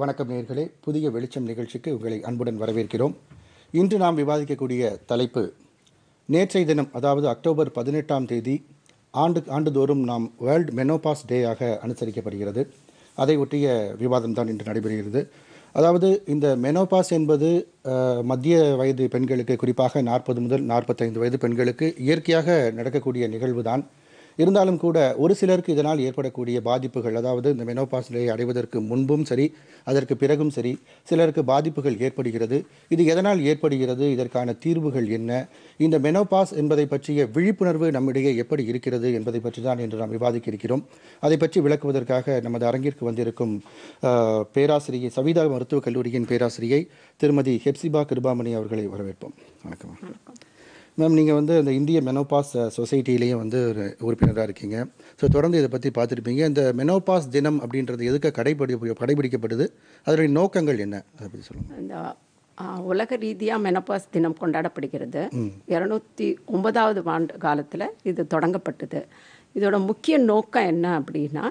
வணக்கம் நேர்களே புதிய வெளிச்சம் நிகழ்ச்சிக்கு உங்களை அன்புடன் வரவேற்கிறோம் இன்று நாம் விவாதிக்கக்கூடிய தலைப்பு நேற்றைய தினம் அதாவது அக்டோபர் பதினெட்டாம் தேதி ஆண்டு ஆண்டுதோறும் நாம் வேர்ல்ட் மெனோபாஸ் டேயாக அனுசரிக்கப்படுகிறது அதை ஒட்டிய விவாதம் தான் இன்று நடைபெறுகிறது அதாவது இந்த மெனோபாஸ் என்பது மத்திய வயது பெண்களுக்கு குறிப்பாக நாற்பது முதல் நாற்பத்தைந்து வயது பெண்களுக்கு இயற்கையாக நடக்கக்கூடிய நிகழ்வு தான் இருந்தாலும் கூட ஒரு சிலருக்கு இதனால் ஏற்படக்கூடிய பாதிப்புகள் அதாவது இந்த மெனோபாஸ் நிலையை அடைவதற்கு முன்பும் சரி அதற்கு பிறகும் சரி சிலருக்கு பாதிப்புகள் ஏற்படுகிறது இது எதனால் ஏற்படுகிறது இதற்கான தீர்வுகள் என்ன இந்த மெனோபாஸ் என்பதை பற்றிய விழிப்புணர்வு நம்மிடையே எப்படி இருக்கிறது என்பதை பற்றி தான் இன்று நாம் விவாதிக்க இருக்கிறோம் அதை பற்றி விளக்குவதற்காக நமது அரங்கிற்கு வந்திருக்கும் பேராசிரியை சவிதா மருத்துவக் கல்லூரியின் பேராசிரியை திருமதி ஹெப்சிபா கிருபாமணி அவர்களை வரவேற்போம் வணக்கம் வணக்கம் மேம் நீங்கள் வந்து அந்த இந்திய மெனோபாஸ் சொசைட்டிலேயும் வந்து ஒரு உறுப்பினராக இருக்கீங்க ஸோ தொடர்ந்து இதை பற்றி பார்த்துருப்பீங்க இந்த மெனோபாஸ் தினம் அப்படின்றது எதுக்கு கடைபிடி கடைபிடிக்கப்படுது அதனுடைய நோக்கங்கள் என்ன அதை பற்றி சொல்லுங்கள் இந்த உலக ரீதியாக மெனோபாஸ் தினம் கொண்டாடப்படுகிறது இரநூத்தி ஒன்பதாவது ஆண்டு காலத்தில் இது தொடங்கப்பட்டது இதோட முக்கிய நோக்கம் என்ன அப்படின்னா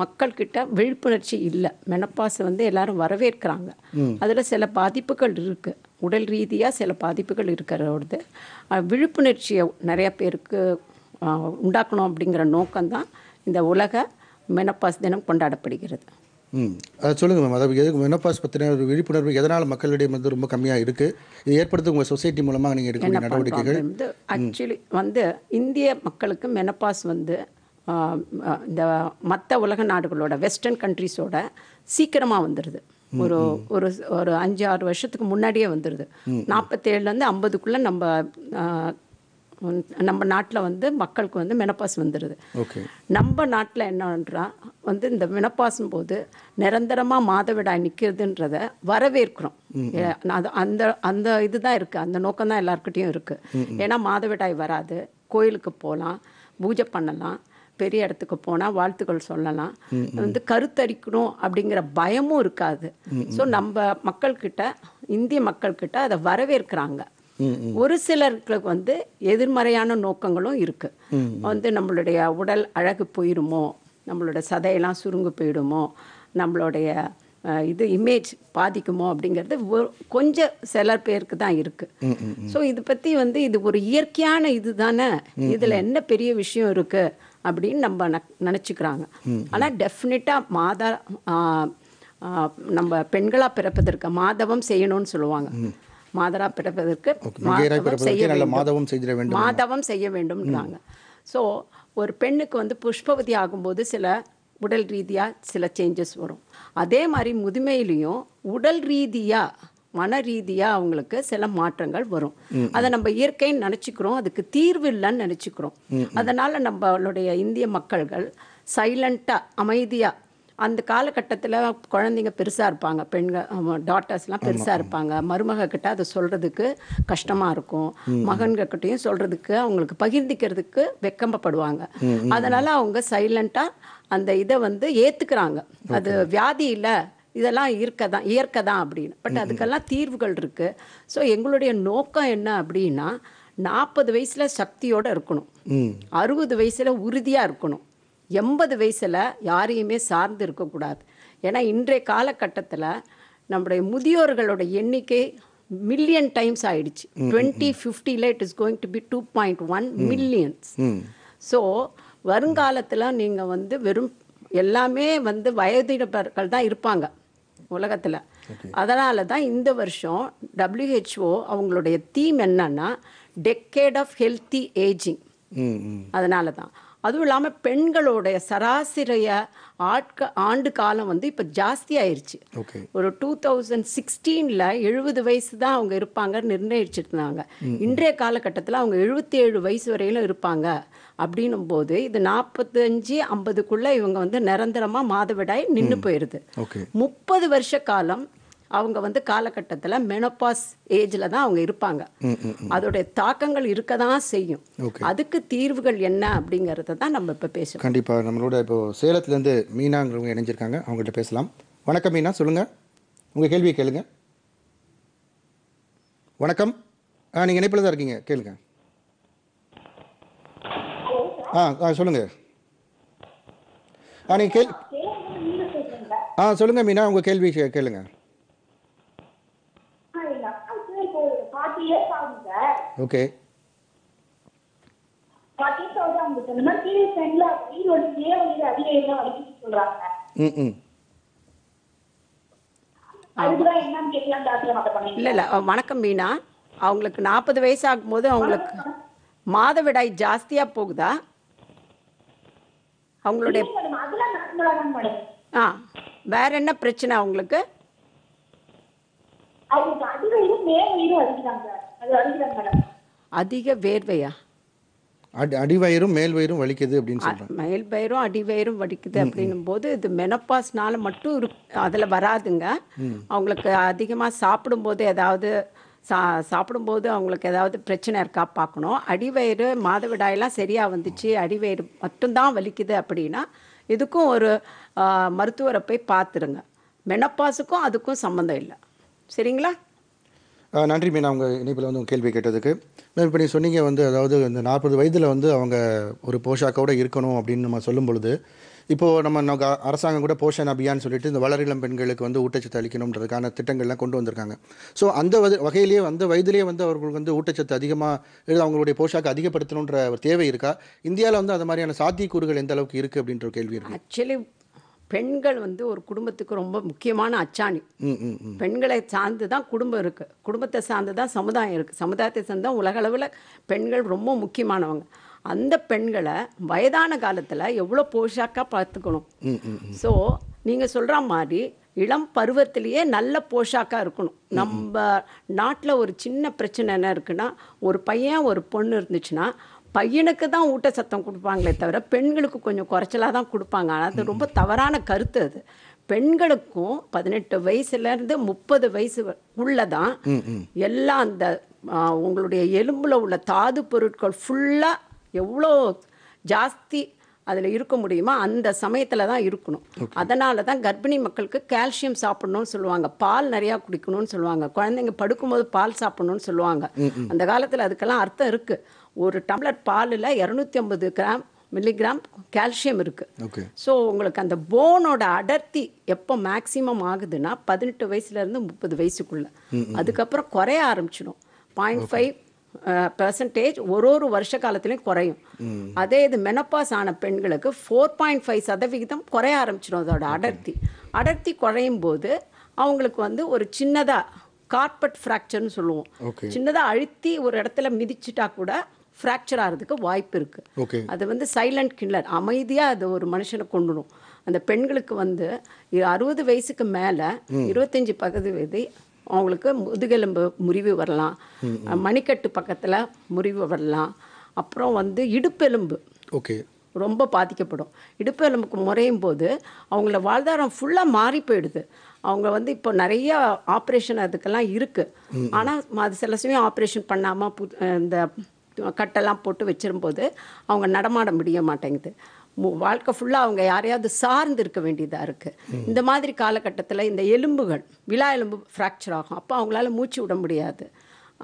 மக்கள்கிட்ட விழிப்புணர்ச்சி இல்லை மெனப்பாஸ் வந்து எல்லாரும் வரவேற்கிறாங்க அதில் சில பாதிப்புகள் இருக்குது உடல் ரீதியாக சில பாதிப்புகள் இருக்கிறது விழிப்புணர்ச்சியை நிறைய பேருக்கு உண்டாக்கணும் அப்படிங்கிற நோக்கம்தான் இந்த உலக மெனப்பாஸ் தினம் கொண்டாடப்படுகிறது ம் அதை சொல்லுங்கள் மேம் அதாவது மெனோபாஸ் பற்றின ஒரு விழிப்புணர்வு எதனால் மக்களிடையே வந்து ரொம்ப கம்மியாக இருக்குது இது ஏற்படுத்த உங்கள் சொசைட்டி மூலமாக நீங்கள் எடுக்கக்கூடிய நடவடிக்கைகள் வந்து ஆக்சுவலி வந்து இந்திய மக்களுக்கு மெனப்பாஸ் வந்து இந்த மற்ற உலக நாடுகளோட வெஸ்டர்ன் கண்ட்ரிஸோட சீக்கிரமாக வந்துடுது ஒரு ஒரு ஒரு அஞ்சு ஆறு வருஷத்துக்கு முன்னாடியே வந்துடுது நாற்பத்தேழுலேருந்து ஐம்பதுக்குள்ளே நம்ம நம்ம நாட்டில் வந்து மக்களுக்கு வந்து மெனப்பாஸ் வந்துடுது நம்ம நாட்டில் என்னன்றா வந்து இந்த மெனப்பாசும் போது நிரந்தரமாக மாதவிடாய் நிற்கிறதுன்றத வரவேற்கிறோம் அது அந்த அந்த இதுதான் இருக்குது அந்த நோக்கம் தான் எல்லாருக்கிட்டேயும் இருக்குது ஏன்னா மாதவிடாய் வராது கோயிலுக்கு போகலாம் பூஜை பண்ணலாம் பெரிய இடத்துக்கு போனால் வாழ்த்துக்கள் சொல்லலாம் வந்து கருத்தரிக்கணும் அப்படிங்கிற பயமும் இருக்காது ஸோ நம்ம மக்கள்கிட்ட இந்திய மக்கள்கிட்ட அதை வரவேற்கிறாங்க ஒரு சிலருக்கு வந்து எதிர்மறையான நோக்கங்களும் இருக்கு வந்து நம்மளுடைய உடல் அழகு போயிருமோ நம்மளோட சதையெல்லாம் சுருங்கு போயிடுமோ நம்மளுடைய இது இமேஜ் பாதிக்குமோ அப்படிங்கிறது கொஞ்சம் சிலர் பேருக்கு தான் இருக்கு ஸோ இது பற்றி வந்து இது ஒரு இயற்கையான இது தானே இதில் என்ன பெரிய விஷயம் இருக்குது அப்படின்னு நம்ம நினச்சிக்கிறாங்க ஆனால் டெஃபினட்டாக மாதா நம்ம பெண்களாக பிறப்பதற்கு மாதவம் செய்யணும்னு சொல்லுவாங்க மாதரா பிறப்பதற்கு மாதவம் செய்ய வேண்டும் மாதவம் செய்ய வேண்டும்ன்றாங்க ஸோ ஒரு பெண்ணுக்கு வந்து புஷ்பவதி ஆகும்போது சில உடல் ரீதியாக சில சேஞ்சஸ் வரும் அதே மாதிரி முதுமையிலையும் உடல் ரீதியாக மன ரீதியாக அவங்களுக்கு சில மாற்றங்கள் வரும் அதை நம்ம இயற்கைன்னு நினச்சிக்கிறோம் அதுக்கு தீர்வு இல்லைன்னு நினச்சிக்கிறோம் அதனால் நம்மளுடைய இந்திய மக்கள்கள் சைலண்ட்டாக அமைதியாக அந்த காலகட்டத்தில் குழந்தைங்க பெருசாக இருப்பாங்க பெண்கள் டாட்டர்ஸ்லாம் பெருசாக இருப்பாங்க மருமக கிட்ட அதை சொல்கிறதுக்கு கஷ்டமாக இருக்கும் மகன்கிட்டையும் சொல்கிறதுக்கு அவங்களுக்கு பகிர்ந்திக்கிறதுக்கு வெக்கம்பப்படுவாங்க அதனால் அவங்க சைலண்ட்டாக அந்த இதை வந்து ஏற்றுக்கிறாங்க அது வியாதி இல்லை இதெல்லாம் இருக்க தான் இயற்கை தான் அப்படின்னு பட் அதுக்கெல்லாம் தீர்வுகள் இருக்குது ஸோ எங்களுடைய நோக்கம் என்ன அப்படின்னா நாற்பது வயசில் சக்தியோடு இருக்கணும் அறுபது வயசில் உறுதியாக இருக்கணும் எண்பது வயசில் யாரையுமே சார்ந்து இருக்கக்கூடாது ஏன்னா இன்றைய காலகட்டத்தில் நம்முடைய முதியோர்களோட எண்ணிக்கை மில்லியன் டைம்ஸ் ஆயிடுச்சு டுவெண்ட்டி ஃபிஃப்டியில் it is going to be two point one millions so வருங்காலத்தில் நீங்கள் வந்து வெறும் எல்லாமே வந்து வயதினர்கள் தான் இருப்பாங்க உலகத்தில் அதனால தான் இந்த வருஷம் டபிள்யூஹெச்ஓ அவங்களுடைய தீம் என்னன்னா டெக்கேட் ஆஃப் ஹெல்த்தி ஏஜிங் அதனால தான் அதுவும் இல்லாமல் பெண்களுடைய சராசரிய ஆட்க ஆண்டு காலம் வந்து இப்போ ஜாஸ்தி ஆயிடுச்சு ஒரு டூ தௌசண்ட் சிக்ஸ்டீனில் எழுபது வயசு தான் அவங்க இருப்பாங்க நிர்ணயிச்சிருந்தாங்க இன்றைய காலகட்டத்தில் அவங்க எழுபத்தி ஏழு வயசு வரையிலும் இருப்பாங்க அப்படின்னும் போது இது நாற்பத்தஞ்சு ஐம்பதுக்குள்ளே இவங்க வந்து நிரந்தரமாக மாதவிடாய் நின்று போயிருது முப்பது வருஷ காலம் அவங்க வந்து காலகட்டத்தில் மெனோபாஸ் ஏஜில் தான் அவங்க இருப்பாங்க அதோடைய தாக்கங்கள் இருக்க தான் செய்யும் அதுக்கு தீர்வுகள் என்ன அப்படிங்கிறத தான் நம்ம இப்போ பேசுவோம் கண்டிப்பாக நம்மளோட இப்போ சேலத்துலேருந்து மீனாங்கிறவங்க இணைஞ்சிருக்காங்க அவங்கள்ட்ட பேசலாம் வணக்கம் மீனா சொல்லுங்கள் உங்கள் கேள்வியை கேளுங்க வணக்கம் நீங்கள் இணைப்பில் தான் இருக்கீங்க கேளுங்கள் ஆ ஆ சொல்லுங்கள் ஆ நீங்கள் கேள் ஆ சொல்லுங்கள் மீனா உங்கள் கேள்வி கேளுங்க ஓகே ம் ம் இல்லை இல்லை வணக்கம் மீனா அவங்களுக்கு நாற்பது வயசு ஆகும்போது அவங்களுக்கு மாதவிடாய் ஜாஸ்தியாக போகுதா அவங்களுடைய ஆ வேற என்ன பிரச்சனை அவங்களுக்கு அதிக வேர்வையா அடிவயிறும் மேல் வயிறும் வலிக்குது அப்படின்னு சொல்கிறாங்க மேல் வயிறும் அடிவயிறும் வலிக்குது அப்படின்னும் போது இது மெனப்பாஸ்னால மட்டும் அதுல வராதுங்க அவங்களுக்கு அதிகமாக சாப்பிடும்போது ஏதாவது சா சாப்பிடும்போது அவங்களுக்கு ஏதாவது பிரச்சனை இருக்கா பார்க்கணும் அடிவயிறு மாதவிடாயெல்லாம் சரியாக வந்துச்சு அடிவயிறு மட்டும்தான் வலிக்குது அப்படின்னா இதுக்கும் ஒரு மருத்துவரை போய் பார்த்துருங்க மெனப்பாஸுக்கும் அதுக்கும் சம்மந்தம் இல்லை சரிங்களா நன்றி மீனா அவங்க இணைப்பில் வந்து உங்கள் கேள்வி கேட்டதுக்கு மேம் இப்போ நீங்கள் சொன்னீங்க வந்து அதாவது இந்த நாற்பது வயதில் வந்து அவங்க ஒரு போஷாக்கோடு இருக்கணும் அப்படின்னு நம்ம சொல்லும் பொழுது இப்போது நம்ம நம்ம அரசாங்கம் கூட போஷன் அபியான் சொல்லிட்டு இந்த வளரிளம் பெண்களுக்கு வந்து ஊட்டச்சத்து அளிக்கணுன்றதுக்கான திட்டங்கள்லாம் கொண்டு வந்திருக்காங்க ஸோ அந்த வகையிலேயே வந்து வயதிலேயே வந்து அவர்களுக்கு வந்து ஊட்டச்சத்து அதிகமாக அவங்களுடைய போஷாக்கு அதிகப்படுத்தணுன்ற ஒரு தேவை இருக்கா இந்தியாவில் வந்து அது மாதிரியான சாத்தியக்கூறுகள் எந்த அளவுக்கு இருக்குது அப்படின்ற கேள்வி இருக்குது ஆக்சுவலி பெண்கள் வந்து ஒரு குடும்பத்துக்கு ரொம்ப முக்கியமான அச்சாணி பெண்களை சார்ந்து தான் குடும்பம் இருக்குது குடும்பத்தை சார்ந்து தான் சமுதாயம் இருக்குது சமுதாயத்தை சார்ந்து தான் உலகளவில் பெண்கள் ரொம்ப முக்கியமானவங்க அந்த பெண்களை வயதான காலத்தில் எவ்வளோ போஷாக்காக பார்த்துக்கணும் ஸோ நீங்கள் சொல்கிற மாதிரி இளம் பருவத்திலேயே நல்ல போஷாக்காக இருக்கணும் நம்ம நாட்டில் ஒரு சின்ன பிரச்சனை என்ன இருக்குன்னா ஒரு பையன் ஒரு பொண்ணு இருந்துச்சுன்னா பையனுக்கு தான் ஊட்டச்சத்தம் கொடுப்பாங்களே தவிர பெண்களுக்கு கொஞ்சம் குறைச்சலாக தான் கொடுப்பாங்க ஆனால் அது ரொம்ப தவறான கருத்து அது பெண்களுக்கும் பதினெட்டு வயசுலேருந்து முப்பது வயசு உள்ளதான் எல்லாம் அந்த உங்களுடைய எலும்பில் உள்ள தாது பொருட்கள் ஃபுல்லாக எவ்வளோ ஜாஸ்தி அதில் இருக்க முடியுமோ அந்த சமயத்தில் தான் இருக்கணும் அதனால தான் கர்ப்பிணி மக்களுக்கு கால்சியம் சாப்பிடணும்னு சொல்லுவாங்க பால் நிறையா குடிக்கணும்னு சொல்லுவாங்க குழந்தைங்க படுக்கும்போது பால் சாப்பிடணும்னு சொல்லுவாங்க அந்த காலத்தில் அதுக்கெல்லாம் அர்த்தம் இருக்குது ஒரு டம்ளர் பாலில் இரநூத்தி ஐம்பது கிராம் மில்லிகிராம் கால்சியம் இருக்குது ஸோ உங்களுக்கு அந்த போனோட அடர்த்தி எப்போ மேக்சிமம் ஆகுதுன்னா பதினெட்டு வயசுலேருந்து முப்பது வயசுக்குள்ளே அதுக்கப்புறம் குறைய ஆரம்பிச்சிடும் பாயிண்ட் ஃபைவ் பர்சன்டேஜ் ஒரு ஒரு வருஷ காலத்திலையும் குறையும் அதே இது மெனப்பாஸ் ஆன பெண்களுக்கு ஃபோர் பாயிண்ட் ஃபைவ் சதவிகிதம் குறைய ஆரம்பிச்சிடும் அதோட அடர்த்தி அடர்த்தி குறையும் போது அவங்களுக்கு வந்து ஒரு சின்னதாக கார்பட் ஃப்ராக்சர்னு சொல்லுவோம் சின்னதாக அழுத்தி ஒரு இடத்துல மிதிச்சிட்டா கூட ஃப்ராக்சர் ஆகிறதுக்கு வாய்ப்பு இருக்குது அது வந்து சைலண்ட் கில்லர் அமைதியாக அது ஒரு மனுஷனை கொண்டுடும் அந்த பெண்களுக்கு வந்து அறுபது வயசுக்கு மேலே இருபத்தஞ்சி பகுதி அவங்களுக்கு முதுகெலும்பு முறிவு வரலாம் மணிக்கட்டு பக்கத்தில் முறிவு வரலாம் அப்புறம் வந்து இடுப்பெலும்பு ஓகே ரொம்ப பாதிக்கப்படும் இடுப்பெலும்புக்கு முறையும் போது அவங்கள வாழ்தாரம் ஃபுல்லாக மாறி போயிடுது அவங்க வந்து இப்போ நிறைய ஆப்ரேஷன் அதுக்கெல்லாம் இருக்குது ஆனால் அது சில சமயம் ஆப்ரேஷன் பண்ணாமல் இந்த கட்டெல்லாம் போட்டு வச்சிரும்போது அவங்க நடமாட முடிய மாட்டேங்குது வாழ்க்கை ஃபுல்லாக அவங்க யாரையாவது சார்ந்து இருக்க வேண்டியதாக இருக்குது இந்த மாதிரி காலகட்டத்தில் இந்த எலும்புகள் விழா எலும்பு ஃப்ராக்சர் ஆகும் அப்போ அவங்களால மூச்சு விட முடியாது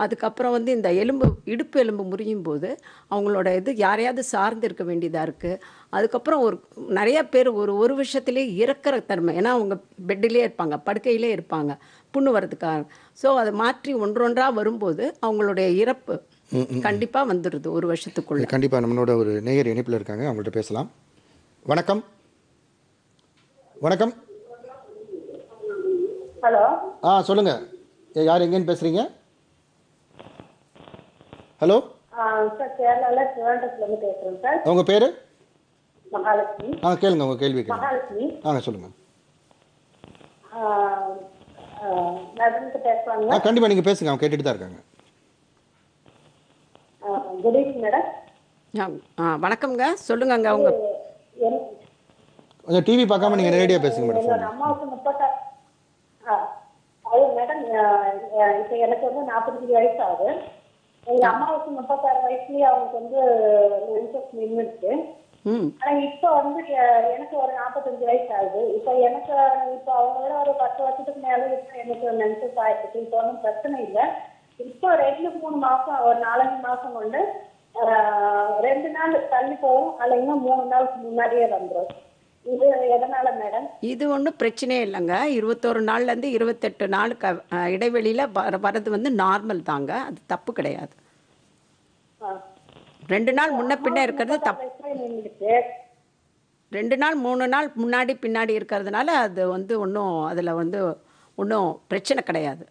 அதுக்கப்புறம் வந்து இந்த எலும்பு இடுப்பு எலும்பு முறியும் போது அவங்களோட இது யாரையாவது சார்ந்து இருக்க வேண்டியதாக இருக்குது அதுக்கப்புறம் ஒரு நிறைய பேர் ஒரு ஒரு விஷயத்துலேயே இறக்கிற தன்மை ஏன்னா அவங்க பெட்டிலே இருப்பாங்க படுக்கையிலே இருப்பாங்க புண்ணு வர்றதுக்காக ஸோ அதை மாற்றி ஒன்றொன்றாக வரும்போது அவங்களுடைய இறப்பு கண்டிப்பாக வந்துடுது ஒரு வருஷத்துக்குள்ள கண்டிப்பாக நம்மளோட ஒரு நேயர் இணைப்பில் இருக்காங்க அவங்கள்ட்ட பேசலாம் வணக்கம் வணக்கம் ஹலோ ஆ சொல்லுங்க யார் எங்கேன்னு பேசுறீங்க ஹலோ சார் கேரளால திருவனந்தபுரத்துல சார் உங்க பேரு மகாலட்சுமி ஆ கேளுங்க உங்க கேள்வி மகாலட்சுமி ஆ சொல்லுங்க பேசுவாங்க கண்டிப்பா நீங்க பேசுங்க அவங்க கேட்டுட்டு தான் இருக்காங்க குட் ஈவினிங் மேடம் வணக்கம்ங்க சொல்லுங்கங்க உங்க கொஞ்சம் டிவி பார்க்காம நீங்க நேரடியா பேசுங்க மேடம் அம்மாவுக்கு அது மேடம் இப்போ எனக்கு வந்து வயசு ஆகுது அம்மாவுக்கு முப்பத்தாறு வயசுலயே வந்து ஆனா வந்து எனக்கு ஒரு நாற்பத்தஞ்சு வயசு ஆகுது இப்ப எனக்கு அவங்களோட ஒரு பத்து வருஷத்துக்கு மேல எனக்கு மென்சஸ் ஆயிடுச்சு இப்ப ஒன்றும் பிரச்சனை இல்லை இப்போ ரெண்டு மூணு மாசம் ஒரு நாலஞ்சு மாசம் கொண்டு ரெண்டு நாள் தள்ளி போகும் இன்னும் மூணு நாளுக்கு முன்னாடியே வந்துடும் இது ஒன்றும் பிரச்சனையே இல்லைங்க இருபத்தோரு நாள்லேருந்து இருபத்தெட்டு நாளுக்கு இடைவெளியில் வர வர்றது வந்து நார்மல் தாங்க அது தப்பு கிடையாது ரெண்டு நாள் முன்ன பின்ன இருக்கிறது தப்பு ரெண்டு நாள் மூணு நாள் முன்னாடி பின்னாடி இருக்கிறதுனால அது வந்து ஒன்றும் அதில் வந்து ஒன்றும் பிரச்சனை கிடையாது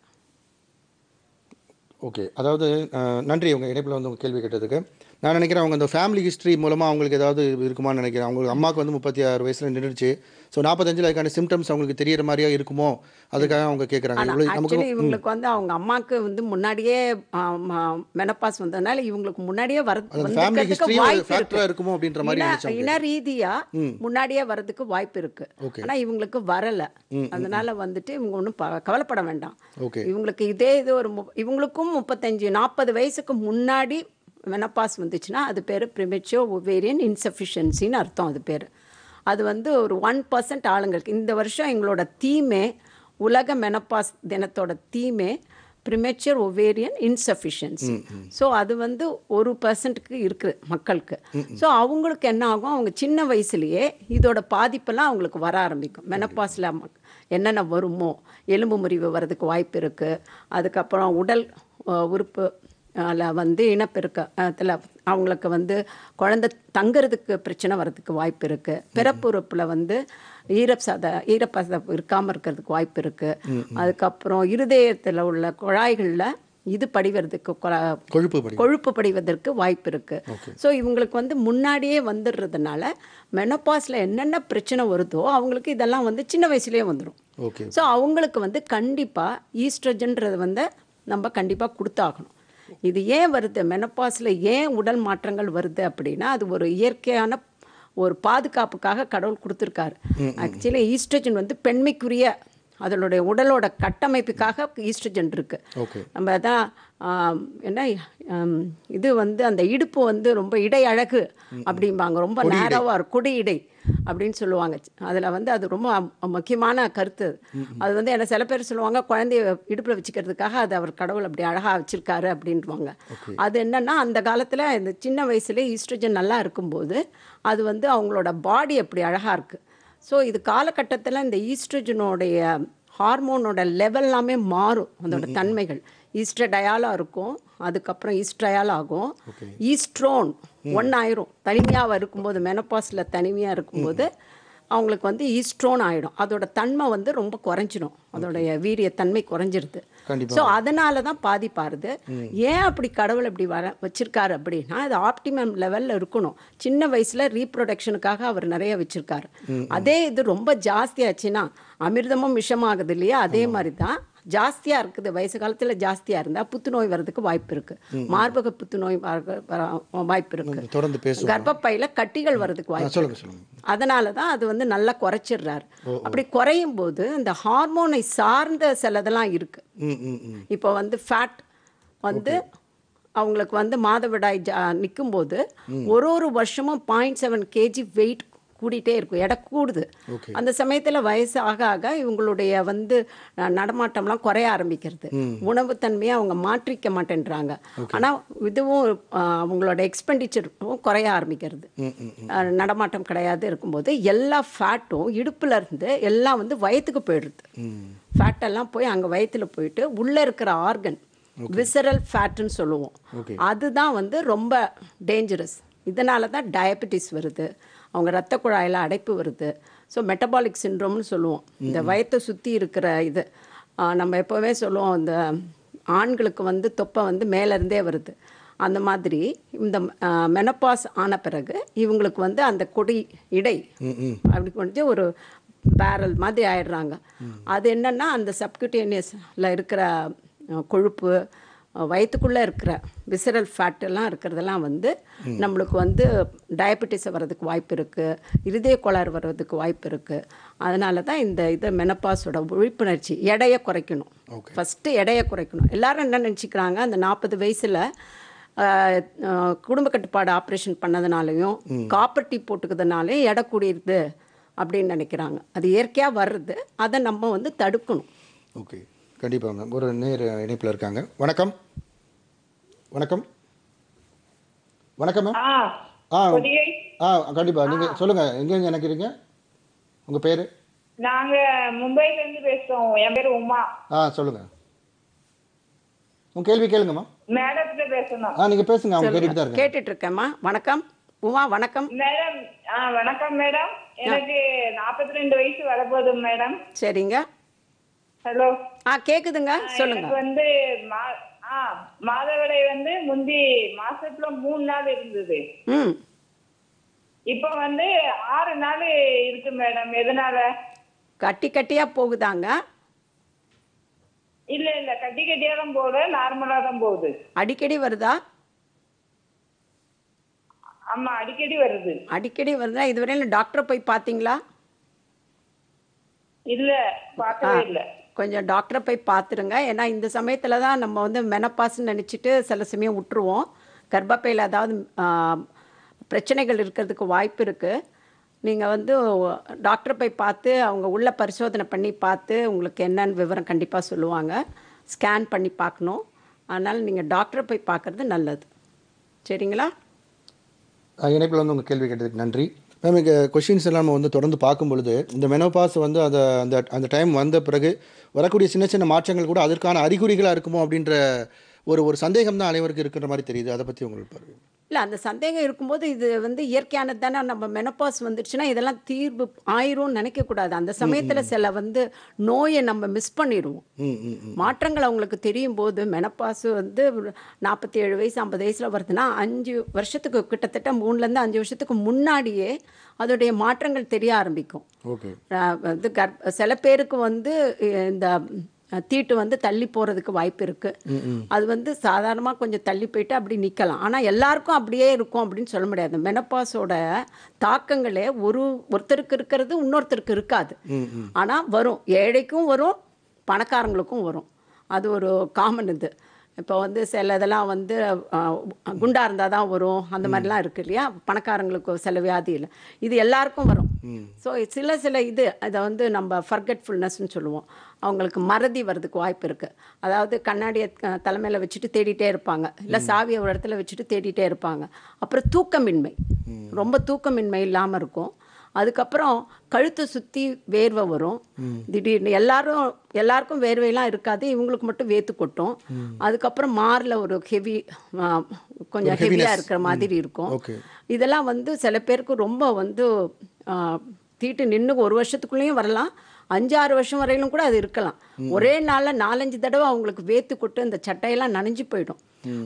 ஓகே அதாவது நன்றி உங்கள் இணைப்பில் வந்து உங்கள் கேள்வி கேட்டதுக்கு நான் நினைக்கிறேன் அவங்க அந்த ஃபேமிலி ஹிஸ்ட்ரி மூலமாக அவங்களுக்கு ஏதாவது இருக்குமான்னு நினைக்கிறேன் அவங்களுக்கு அம்மாவுக்கு வந்து முப்பத்தி ஆறு வயசில் நின்றுச்சு ஸோ நாற்பத்தஞ்சில் அதுக்கான சிம்டம்ஸ் அவங்களுக்கு தெரியற மாதிரியா இருக்குமோ அதுக்காக அவங்க கேட்குறாங்க நமக்கு இவங்களுக்கு வந்து அவங்க அம்மாவுக்கு வந்து முன்னாடியே மெனப்பாஸ் வந்ததுனால இவங்களுக்கு முன்னாடியே வரதுக்கு இருக்குமோ அப்படின்ற மாதிரி இன ரீதியா முன்னாடியே வரதுக்கு வாய்ப்பு இருக்கு ஆனா இவங்களுக்கு வரல அதனால வந்துட்டு இவங்க ஒன்றும் கவலைப்பட வேண்டாம் இவங்களுக்கு இதே இது ஒரு இவங்களுக்கும் முப்பத்தஞ்சு நாற்பது வயசுக்கு முன்னாடி மெனப்பாஸ் வந்துச்சுன்னா அது பேர் ப்ரிமெச்சோ ஒவேரியன் இன்சஃபிஷியன்சின்னு அர்த்தம் அது பேர் அது வந்து ஒரு ஒன் பர்சன்ட் ஆளுங்களுக்கு இந்த வருஷம் எங்களோட தீமே உலக மெனப்பாஸ் தினத்தோட தீமே ப்ரிமெச்சர் ஒவேரியன் இன்சஃபிஷியன்சி ஸோ அது வந்து ஒரு பர்சன்ட்டுக்கு இருக்குது மக்களுக்கு ஸோ அவங்களுக்கு என்ன ஆகும் அவங்க சின்ன வயசுலேயே இதோட பாதிப்பெல்லாம் அவங்களுக்கு வர ஆரம்பிக்கும் மெனப்பாஸில் என்னென்ன வருமோ எலும்பு முறிவு வர்றதுக்கு வாய்ப்பு இருக்குது அதுக்கப்புறம் உடல் உறுப்பு அதில் வந்து இனப்பெருக்க அதில் அவங்களுக்கு வந்து குழந்த தங்கிறதுக்கு பிரச்சனை வர்றதுக்கு வாய்ப்பு இருக்குது பிறப்புறுப்பில் வந்து ஈரப்பத ஈரப்பதம் இருக்காமல் இருக்கிறதுக்கு வாய்ப்பு இருக்குது அதுக்கப்புறம் இருதயத்தில் உள்ள குழாய்களில் இது படிவதற்கு கொழுப்பு கொழுப்பு படிவதற்கு வாய்ப்பு இருக்குது ஸோ இவங்களுக்கு வந்து முன்னாடியே வந்துடுறதுனால மெனப்பாஸில் என்னென்ன பிரச்சனை வருதோ அவங்களுக்கு இதெல்லாம் வந்து சின்ன வயசுலேயே வந்துடும் ஸோ அவங்களுக்கு வந்து கண்டிப்பாக ஈஸ்ட்ரஜன்றது வந்து நம்ம கண்டிப்பாக கொடுத்தாகணும் இது ஏன் வருது மெனப்பாஸில் ஏன் உடல் மாற்றங்கள் வருது அப்படின்னா அது ஒரு இயற்கையான ஒரு பாதுகாப்புக்காக கடவுள் கொடுத்துருக்காரு ஆக்சுவலி ஈஸ்ட்ரஜன் வந்து பெண்மைக்குரிய அதனுடைய உடலோட கட்டமைப்புக்காக ஈஸ்ட்ரஜன் இருக்குது நம்ம தான் என்ன இது வந்து அந்த இடுப்பு வந்து ரொம்ப இடை அழகு அப்படிம்பாங்க ரொம்ப நேரவாக இருக்கும் கொடி இடை அப்படின்னு சொல்லுவாங்க அதில் வந்து அது ரொம்ப முக்கியமான கருத்து அது வந்து என்ன சில பேர் சொல்லுவாங்க குழந்தைய இடுப்பில் வச்சுக்கிறதுக்காக அது அவர் கடவுள் அப்படி அழகாக வச்சுருக்காரு அப்படின்வாங்க அது என்னென்னா அந்த காலத்தில் இந்த சின்ன வயசுலேயே ஈஸ்ட்ரஜன் நல்லா இருக்கும்போது அது வந்து அவங்களோட பாடி அப்படி அழகாக இருக்குது ஸோ இது காலகட்டத்தில் இந்த ஈஸ்ட்ரஜனுடைய ஹார்மோனோட லெவல்லாமே மாறும் அதோட தன்மைகள் ஈஸ்ட்ரடயாலாக இருக்கும் அதுக்கப்புறம் ஈஸ்ட்ரயால் ஆகும் ஈஸ்ட்ரோன் ஒன்றாயிரும் தனிமையாக இருக்கும்போது மெனப்பாஸில் தனிமையாக இருக்கும்போது அவங்களுக்கு வந்து ஈஸ்ட்ரோன் ஆகிடும் அதோட தன்மை வந்து ரொம்ப குறைஞ்சிடும் அதோடைய தன்மை குறைஞ்சிருது ஸோ அதனால தான் பாதிப்பாருது ஏன் அப்படி கடவுள் இப்படி வர வச்சிருக்காரு அப்படின்னா அது ஆப்டிமம் லெவலில் இருக்கணும் சின்ன வயசில் ரீப்ரொடக்ஷனுக்காக அவர் நிறைய வச்சிருக்காரு அதே இது ரொம்ப ஜாஸ்தியாச்சுன்னா அமிர்தமும் விஷமாகுது இல்லையா அதே மாதிரி தான் ஜாஸ்தியாக இருக்குது வயசு காலத்தில் ஜாஸ்தியாக இருந்தால் புத்துநோய் வர்றதுக்கு வாய்ப்பு இருக்குது மார்பக புத்துநோய் வாய்ப்பு இருக்குது தொடர்ந்து பேசும் கர்ப்பப்பையில் கட்டிகள் வர்றதுக்கு வாய்ப்பு அதனால தான் அது வந்து நல்லா குறைச்சிடுறாரு அப்படி குறையும் போது இந்த ஹார்மோனை சார்ந்த சிலதெல்லாம் இருக்குது இப்போ வந்து ஃபேட் வந்து அவங்களுக்கு வந்து மாதவிடாய் ஜா நிற்கும்போது ஒரு ஒரு வருஷமும் பாயிண்ட் செவன் கேஜி வெயிட் கூடிட்டே இருக்கும் எடை கூடுது அந்த சமயத்தில் வயசு ஆக ஆக இவங்களுடைய வந்து நடமாட்டம்லாம் குறைய ஆரம்பிக்கிறது உணவு தன்மையை அவங்க மாற்றிக்க மாட்டேன்றாங்க ஆனால் இதுவும் அவங்களோட எக்ஸ்பெண்டிச்சரும் குறைய ஆரம்பிக்கிறது நடமாட்டம் கிடையாது இருக்கும்போது எல்லா ஃபேட்டும் இடுப்பில் இருந்து எல்லாம் வந்து வயத்துக்கு போயிடுது ஃபேட்டெல்லாம் போய் அங்கே வயத்தில் போயிட்டு உள்ளே இருக்கிற ஆர்கன் விசரல் ஃபேட்டுன்னு சொல்லுவோம் அதுதான் வந்து ரொம்ப டேஞ்சரஸ் இதனால தான் டயபெட்டிஸ் வருது அவங்க ரத்த குழாயில் அடைப்பு வருது ஸோ மெட்டபாலிக் சின்ரோம்னு சொல்லுவோம் இந்த வயத்தை சுற்றி இருக்கிற இது நம்ம எப்போவே சொல்லுவோம் இந்த ஆண்களுக்கு வந்து தொப்பை வந்து மேலேருந்தே வருது அந்த மாதிரி இந்த மெனப்பாஸ் ஆன பிறகு இவங்களுக்கு வந்து அந்த கொடி இடை அப்படி கொஞ்சம் ஒரு பேரல் மாதிரி ஆயிடுறாங்க அது என்னென்னா அந்த சப்கியூட்டேனியஸில் இருக்கிற கொழுப்பு வயிற்றுக்குள்ளே இருக்கிற விசரல் ஃபேட்டெல்லாம் இருக்கிறதெல்லாம் வந்து நம்மளுக்கு வந்து டயபெட்டிஸை வர்றதுக்கு வாய்ப்பு இருக்குது இருதய கோளார் வர்றதுக்கு வாய்ப்பு இருக்குது அதனால தான் இந்த இதை மெனப்பாஸோட விழிப்புணர்ச்சி எடையை குறைக்கணும் ஃபஸ்ட்டு எடையை குறைக்கணும் எல்லாரும் என்ன நினச்சிக்கிறாங்க அந்த நாற்பது வயசில் குடும்ப கட்டுப்பாடு ஆப்ரேஷன் பண்ணதுனாலையும் காப்பர்ட்டி போட்டுக்கிறதுனாலையும் எடை கூடியிருது அப்படின்னு நினைக்கிறாங்க அது இயற்கையாக வர்றது அதை நம்ம வந்து தடுக்கணும் ஓகே கண்டிப்பாங்க ஒரு நேர் இணைப்பில் இருக்காங்க வணக்கம் வணக்கம் வணக்கம் மேம் ஆ ஆ கண்டிப்பாக நீங்கள் சொல்லுங்கள் எங்கே நினைக்கிறீங்க உங்கள் பேர் நாங்கள் மும்பைல இருந்து என் பேர் உமா ஆ சொல்லுங்க உங்கள் கேள்வி கேளுங்கம்மா மேடத்தில் பேசணும் ஆ நீங்க பேசுங்க அவங்க கேட்டுட்டு தான் கேட்டுட்டு இருக்கேம்மா வணக்கம் உமா வணக்கம் மேடம் ஆ வணக்கம் மேடம் எனக்கு நாற்பத்தி ரெண்டு வயசு வரப்போதும் மேடம் சரிங்க ஹலோ ஆ கேக்குதுங்க சொல்லுங்க வந்து மாதவிடை வந்து முந்தி மாசத்துல மூணு நாள் இருந்தது இப்போ வந்து ஆறு நாள் இருக்கு மேடம் எதனால கட்டி கட்டியா போகுதாங்க இல்ல இல்ல கட்டி கட்டியா தான் போகுது நார்மலா தான் போகுது அடிக்கடி வருதா ஆமா அடிக்கடி வருது அடிக்கடி வருதா இதுவரையில டாக்டர் போய் பாத்தீங்களா இல்ல பார்க்கவே இல்ல கொஞ்சம் டாக்டரை போய் பார்த்துருங்க ஏன்னா இந்த சமயத்தில் தான் நம்ம வந்து மெனப்பாஸ்ன்னு நினச்சிட்டு சில சமயம் விட்டுருவோம் கர்ப்பப்பையில் ஏதாவது பிரச்சனைகள் இருக்கிறதுக்கு வாய்ப்பு இருக்குது நீங்கள் வந்து டாக்டரை போய் பார்த்து அவங்க உள்ள பரிசோதனை பண்ணி பார்த்து உங்களுக்கு என்னன்னு விவரம் கண்டிப்பாக சொல்லுவாங்க ஸ்கேன் பண்ணி பார்க்கணும் அதனால் நீங்கள் டாக்டரை போய் பார்க்குறது நல்லது சரிங்களா இணைப்பில் வந்து உங்கள் கேள்வி கேட்டதுக்கு நன்றி மேம் இங்கே கொஷின்ஸ் எல்லாம் நம்ம வந்து தொடர்ந்து பார்க்கும் பொழுது இந்த மெனோபாஸ் வந்து அந்த அந்த அந்த டைம் வந்த பிறகு வரக்கூடிய சின்ன சின்ன மாற்றங்கள் கூட அதற்கான அறிகுறிகளாக இருக்குமோ அப்படின்ற ஒரு ஒரு சந்தேகம் தான் அனைவருக்கு இருக்கிற மாதிரி தெரியுது அதை பற்றி உங்களுக்கு பாருங்கள் இல்லை அந்த சந்தேகம் இருக்கும்போது இது வந்து இயற்கையானது தானே நம்ம மெனப்பாஸ் வந்துடுச்சுன்னா இதெல்லாம் தீர்வு ஆயிரும்னு நினைக்கக்கூடாது அந்த சமயத்தில் சில வந்து நோயை நம்ம மிஸ் பண்ணிடுவோம் மாற்றங்கள் அவங்களுக்கு தெரியும் போது மெனப்பாஸ் வந்து நாற்பத்தி ஏழு வயசு ஐம்பது வயசில் வருதுன்னா அஞ்சு வருஷத்துக்கு கிட்டத்தட்ட மூணுலேருந்து அஞ்சு வருஷத்துக்கு முன்னாடியே அதோடைய மாற்றங்கள் தெரிய ஆரம்பிக்கும் இது கர்ப் சில பேருக்கு வந்து இந்த தீட்டு வந்து தள்ளி போகிறதுக்கு வாய்ப்பு இருக்குது அது வந்து சாதாரணமாக கொஞ்சம் தள்ளி போயிட்டு அப்படி நிற்கலாம் ஆனால் எல்லாருக்கும் அப்படியே இருக்கும் அப்படின்னு சொல்ல முடியாது மெனப்பாஸோட தாக்கங்களே ஒரு ஒருத்தருக்கு இருக்கிறது இன்னொருத்தருக்கு இருக்காது ஆனால் வரும் ஏழைக்கும் வரும் பணக்காரங்களுக்கும் வரும் அது ஒரு காமன் இது இப்போ வந்து சில இதெல்லாம் வந்து குண்டாக இருந்தால் தான் வரும் அந்த மாதிரிலாம் இருக்கு இல்லையா பணக்காரங்களுக்கு சில வியாதி இல்லை இது எல்லாருக்கும் வரும் ஸோ சில சில இது அதை வந்து நம்ம ஃபர்கெட்ஃபுல்னஸ்ன்னு சொல்லுவோம் அவங்களுக்கு மறதி வர்றதுக்கு வாய்ப்பு இருக்குது அதாவது கண்ணாடியை தலைமையில் வச்சுட்டு தேடிட்டே இருப்பாங்க இல்லை சாவியை ஒரு இடத்துல வச்சுட்டு தேடிட்டே இருப்பாங்க அப்புறம் தூக்கமின்மை ரொம்ப தூக்கமின்மை இல்லாமல் இருக்கும் அதுக்கப்புறம் கழுத்தை சுற்றி வேர்வை வரும் திடீர்னு எல்லாரும் எல்லாருக்கும் வேர்வையெல்லாம் இருக்காது இவங்களுக்கு மட்டும் வேத்து கொட்டும் அதுக்கப்புறம் மாரில் ஒரு ஹெவி கொஞ்சம் ஹெவியாக இருக்கிற மாதிரி இருக்கும் இதெல்லாம் வந்து சில பேருக்கு ரொம்ப வந்து தீட்டு நின்று ஒரு வருஷத்துக்குள்ளேயும் வரலாம் அஞ்சாறு வருஷம் வரையிலும் கூட அது இருக்கலாம் ஒரே நாளில் நாலஞ்சு தடவை அவங்களுக்கு வேத்து கொட்டு அந்த சட்டையெல்லாம் நனைஞ்சு போயிடும்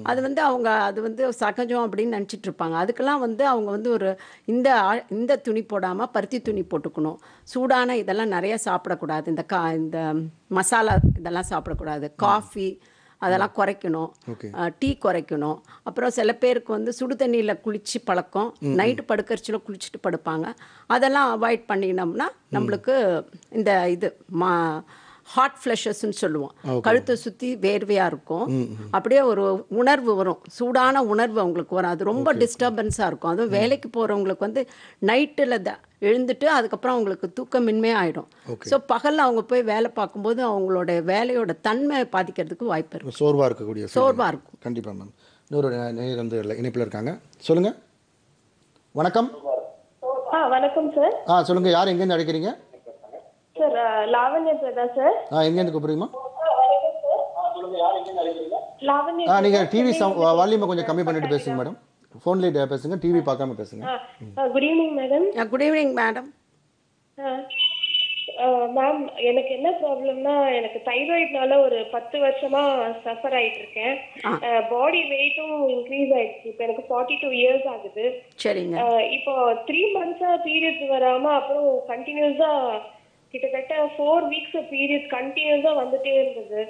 அது வந்து அவங்க அது வந்து சகஜம் அப்படின்னு நினச்சிட்டு இருப்பாங்க அதுக்கெல்லாம் வந்து அவங்க வந்து ஒரு இந்த இந்த துணி போடாமல் பருத்தி துணி போட்டுக்கணும் சூடான இதெல்லாம் நிறையா சாப்பிடக்கூடாது இந்த கா இந்த மசாலா இதெல்லாம் சாப்பிடக்கூடாது காஃபி அதெல்லாம் குறைக்கணும் டீ குறைக்கணும் அப்புறம் சில பேருக்கு வந்து சுடு தண்ணியில் குளித்து பழக்கம் நைட்டு படுக்கரிச்சலும் குளிச்சுட்டு படுப்பாங்க அதெல்லாம் அவாய்ட் பண்ணினோம்னா நம்மளுக்கு இந்த இது மா ஹாட் ஃப்ளஷஸ்ன்னு சொல்லுவோம் கழுத்தை சுற்றி வேர்வையாக இருக்கும் அப்படியே ஒரு உணர்வு வரும் சூடான உணர்வு அவங்களுக்கு வரும் அது ரொம்ப டிஸ்டர்பன்ஸாக இருக்கும் அதுவும் வேலைக்கு போகிறவங்களுக்கு வந்து நைட்டில் த எழுந்துட்டு அதுக்கப்புறம் அவங்களுக்கு தூக்கமின்மை ஆகிடும் ஸோ பகலில் அவங்க போய் வேலை பார்க்கும்போது அவங்களோட வேலையோட தன்மை பாதிக்கிறதுக்கு வாய்ப்பு இருக்கும் சோர்வாக இருக்கக்கூடிய சோர்வாக இருக்கும் கண்டிப்பாக மேம் இன்னொரு நேர் வந்து இணைப்பில் இருக்காங்க சொல்லுங்கள் வணக்கம் வணக்கம் சார் ஆ சொல்லுங்கள் யார் எங்கேருந்து அழைக்கிறீங்க சார் uh, லாவண்யா பிரதா சார் ஆ எங்கேருந்து கூப்பிடுறீங்கம்மா லாவண்யா ஆ நீங்கள் டிவி வால்யூமை கொஞ்சம் கம்மி பண்ணிட்டு பேசுங்க மேடம் ஃபோன்லேயே பேசுங்க டிவி பார்க்காம பேசுங்க good evening madam good evening madam ma'am எனக்கு என்ன ப்ராப்ளம்னா எனக்கு தைராய்ட்னால ஒரு பத்து வருஷமா சஃபர் ஆயிட்டு இருக்கேன் பாடி வெயிட்டும் இன்க்ரீஸ் ஆயிடுச்சு இப்போ எனக்கு ஃபார்ட்டி டூ இயர்ஸ் ஆகுது சரிங்க இப்போ த்ரீ மந்த்ஸா பீரியட்ஸ் வராம அப்புறம் கண்டினியூஸா கிட்டத்தட்ட ஃபோர் வீக்ஸ் பீரியட் கண்டினியூஸா வந்துட்டே இருந்தது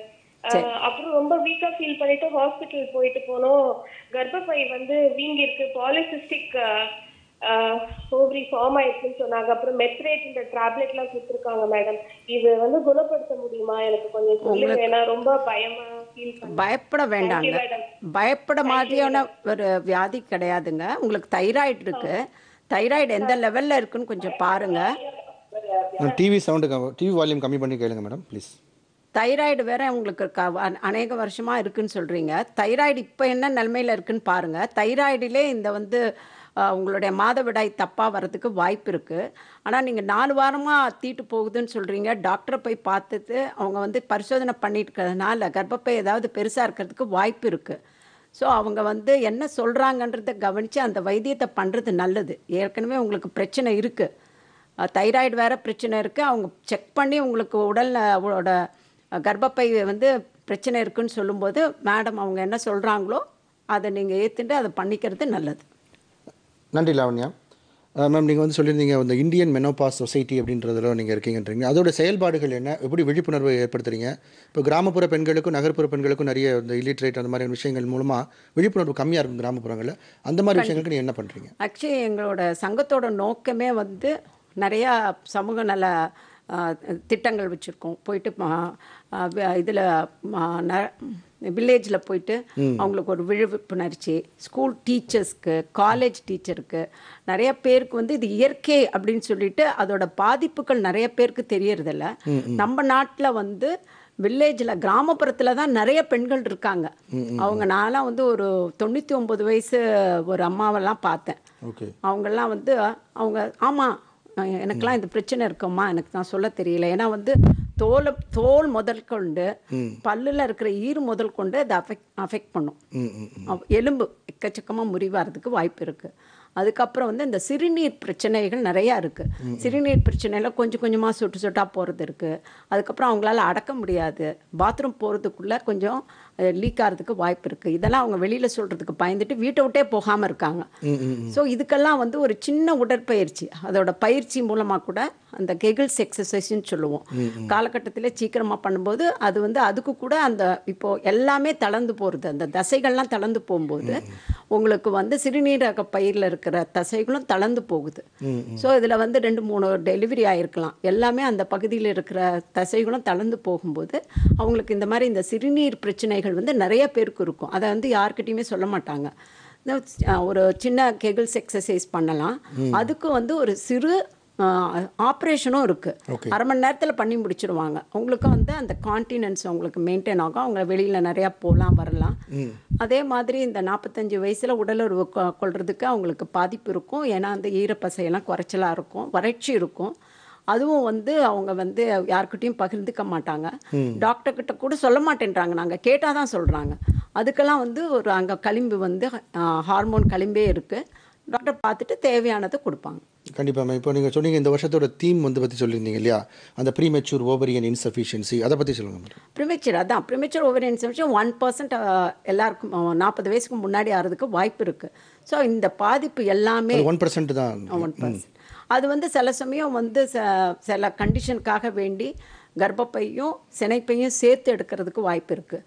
அப்புறம் ரொம்ப வீக்கா ஃபீல் பண்ணிட்டு ஹாஸ்பிட்டல் போயிட்டு போனோம் கர்ப்பப்பை வந்து வீங்கிருக்கு பாலிசிஸ்டிக் ஓவரி ஃபார்ம் ஆயிருக்குன்னு சொன்னாங்க அப்புறம் மெத்ரேட் இந்த டேப்லெட் எல்லாம் கொடுத்துருக்காங்க மேடம் இது வந்து குணப்படுத்த முடியுமா எனக்கு கொஞ்சம் சொல்லுங்க ஏன்னா ரொம்ப பயமா பயப்பட வேண்டாங்க பயப்பட மாதிரியான ஒரு வியாதி கிடையாதுங்க உங்களுக்கு தைராய்டு இருக்கு தைராய்டு எந்த லெவல்ல இருக்குன்னு கொஞ்சம் பாருங்க டிவி சவுண்டு டிவி வால்யூம் கம்மி பண்ணி கேளுங்க மேடம் ப்ளீஸ் தைராய்டு வேற உங்களுக்கு க அநேக வருஷமாக இருக்குன்னு சொல்கிறீங்க தைராய்டு இப்போ என்ன நிலமையில் இருக்குன்னு பாருங்கள் தைராய்டிலே இந்த வந்து உங்களுடைய மாதவிடாய் தப்பாக வர்றதுக்கு வாய்ப்பு இருக்குது ஆனால் நீங்கள் நாலு வாரமாக தீட்டு போகுதுன்னு சொல்கிறீங்க டாக்டரை போய் பார்த்துட்டு அவங்க வந்து பரிசோதனை பண்ணிட்டு இருக்கிறதுனால கர்ப்பப்பை ஏதாவது பெருசாக இருக்கிறதுக்கு வாய்ப்பு இருக்குது ஸோ அவங்க வந்து என்ன சொல்கிறாங்கன்றதை கவனித்து அந்த வைத்தியத்தை பண்ணுறது நல்லது ஏற்கனவே உங்களுக்கு பிரச்சனை இருக்குது தைராய்டு வேறு பிரச்சனை இருக்குது அவங்க செக் பண்ணி உங்களுக்கு உடல் அவளோட கர்ப்பப்பை வந்து பிரச்சனை இருக்குன்னு சொல்லும்போது மேடம் அவங்க என்ன சொல்கிறாங்களோ அதை நீங்கள் ஏற்றுட்டு அதை பண்ணிக்கிறது நல்லது நன்றி லாவண்யா மேம் நீங்கள் வந்து சொல்லியிருந்தீங்க இந்த இந்தியன் மெனோபாஸ் சொசைட்டி அப்படின்றதுல நீங்கள் இருக்கீங்கன்றீங்க அதோட செயல்பாடுகள் என்ன எப்படி விழிப்புணர்வு ஏற்படுத்துறீங்க இப்போ கிராமப்புற பெண்களுக்கும் நகர்ப்புற பெண்களுக்கும் நிறைய இந்த இல்லிட்ரேட் அந்த மாதிரி விஷயங்கள் மூலமாக விழிப்புணர்வு கம்மியாக இருக்கும் கிராமப்புறங்களில் அந்த மாதிரி விஷயங்களுக்கு நீங்கள் என்ன பண்ணுறீங்க ஆக்சுவலி எங்களோட சங்கத்தோட நோக்கமே வந்து நிறையா சமூக நல திட்டங்கள் வச்சுருக்கோம் போயிட்டு இதில் வில்லேஜில் போயிட்டு அவங்களுக்கு ஒரு விழிப்புணர்ச்சி ஸ்கூல் டீச்சர்ஸ்க்கு காலேஜ் டீச்சருக்கு நிறைய பேருக்கு வந்து இது இயற்கை அப்படின்னு சொல்லிட்டு அதோட பாதிப்புகள் நிறைய பேருக்கு தெரியறதில்ல நம்ம நாட்டில் வந்து வில்லேஜில் கிராமப்புறத்தில் தான் நிறைய பெண்கள் இருக்காங்க அவங்க நான்லாம் வந்து ஒரு தொண்ணூற்றி ஒம்பது வயசு ஒரு அம்மாவெல்லாம் பார்த்தேன் அவங்கெல்லாம் வந்து அவங்க ஆமாம் எனக்கெல்லாம் இந்த பிரச்சனை இருக்கும்மா எனக்கு நான் சொல்ல தெரியல ஏன்னா வந்து தோலை தோல் முதல் கொண்டு பல்லில் இருக்கிற ஈர் முதல் கொண்டு அதை அஃபெக்ட் அஃபெக்ட் பண்ணும் எலும்பு எக்கச்சக்கமாக முறிவாகிறதுக்கு வாய்ப்பு இருக்குது அதுக்கப்புறம் வந்து இந்த சிறுநீர் பிரச்சனைகள் நிறையா இருக்குது சிறுநீர் பிரச்சனையில் கொஞ்சம் கொஞ்சமாக சுட்டு சுட்டாக போகிறது இருக்குது அதுக்கப்புறம் அவங்களால அடக்க முடியாது பாத்ரூம் போகிறதுக்குள்ளே கொஞ்சம் லீக் ஆகிறதுக்கு வாய்ப்பு இருக்குது இதெல்லாம் அவங்க வெளியில் சொல்கிறதுக்கு பயந்துட்டு வீட்டை விட்டே போகாமல் இருக்காங்க ஸோ இதுக்கெல்லாம் வந்து ஒரு சின்ன உடற்பயிற்சி அதோட பயிற்சி மூலமாக கூட அந்த கெகிள்ஸ் எக்ஸசைஸ்ன்னு சொல்லுவோம் காலகட்டத்தில் சீக்கிரமாக பண்ணும்போது அது வந்து அதுக்கு கூட அந்த இப்போது எல்லாமே தளர்ந்து போகிறது அந்த தசைகள்லாம் தளர்ந்து போகும்போது உங்களுக்கு வந்து சிறுநீரக பயிரில் இருக்கிற தசைகளும் தளர்ந்து போகுது ஸோ இதில் வந்து ரெண்டு மூணு டெலிவரி ஆகிருக்கலாம் எல்லாமே அந்த பகுதியில் இருக்கிற தசைகளும் தளர்ந்து போகும்போது அவங்களுக்கு இந்த மாதிரி இந்த சிறுநீர் பிரச்சனைகள் பிரச்சனைகள் வந்து நிறைய பேருக்கு இருக்கும் அதை வந்து யார்கிட்டையுமே சொல்ல மாட்டாங்க ஒரு சின்ன கெகிள்ஸ் எக்ஸசைஸ் பண்ணலாம் அதுக்கு வந்து ஒரு சிறு ஆப்ரேஷனும் இருக்குது அரை மணி நேரத்தில் பண்ணி முடிச்சிருவாங்க அவங்களுக்கு வந்து அந்த கான்டினன்ஸ் அவங்களுக்கு மெயின்டைன் ஆகும் அவங்க வெளியில் நிறையா போகலாம் வரலாம் அதே மாதிரி இந்த நாற்பத்தஞ்சு வயசில் உடலுறவு கொள்றதுக்கு அவங்களுக்கு பாதிப்பு இருக்கும் ஏன்னா அந்த ஈரப்பசையெல்லாம் குறைச்சலாக இருக்கும் வறட்சி இருக்கும் அதுவும் வந்து அவங்க வந்து யாருக்கிட்டையும் பகிர்ந்துக்க மாட்டாங்க டாக்டர்கிட்ட கூட சொல்ல மாட்டேன்றாங்க நாங்கள் கேட்டால் தான் சொல்கிறாங்க அதுக்கெல்லாம் வந்து ஒரு அங்கே களிம்பு வந்து ஹார்மோன் களிம்பே இருக்குது டாக்டர் பார்த்துட்டு தேவையானதை கொடுப்பாங்க கண்டிப்பாக இப்போ நீங்கள் சொன்னீங்க இந்த வருஷத்தோட தீம் வந்து பற்றி சொல்லியிருந்தீங்க இல்லையா அந்த ப்ரீமெச்சூர் ஓவரியன் இன்சஃபிஷியன்சி அதை பற்றி சொல்லுங்கள் ப்ரீமெச்சூர் அதான் premature ovarian insufficiency one percent எல்லாருக்கும் நாற்பது வயசுக்கு முன்னாடி ஆகிறதுக்கு வாய்ப்பு இருக்குது ஸோ இந்த பாதிப்பு எல்லாமே ஒன் பர்சன்ட் தான் ஒன் பர்சன்ட் அது வந்து சில சமயம் வந்து ச சில கண்டிஷனுக்காக வேண்டி கர்ப்பப்பையும் சினைப்பையும் சேர்த்து எடுக்கிறதுக்கு வாய்ப்பு இருக்கு